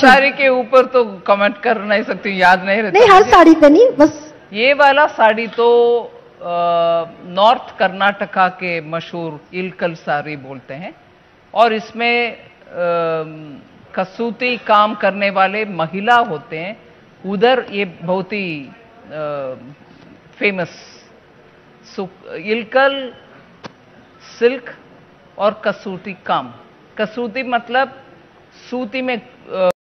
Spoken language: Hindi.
साड़ी के ऊपर तो कमेंट कर नहीं सकती याद नहीं रहती नहीं हर साड़ी पे नहीं बस ये वाला साड़ी तो नॉर्थ कर्नाटका के मशहूर इलकल साड़ी बोलते हैं और इसमें कसूती काम करने वाले महिला होते हैं उधर ये बहुत ही फेमस इलकल सिल्क और कसूती काम कसूती मतलब सूती में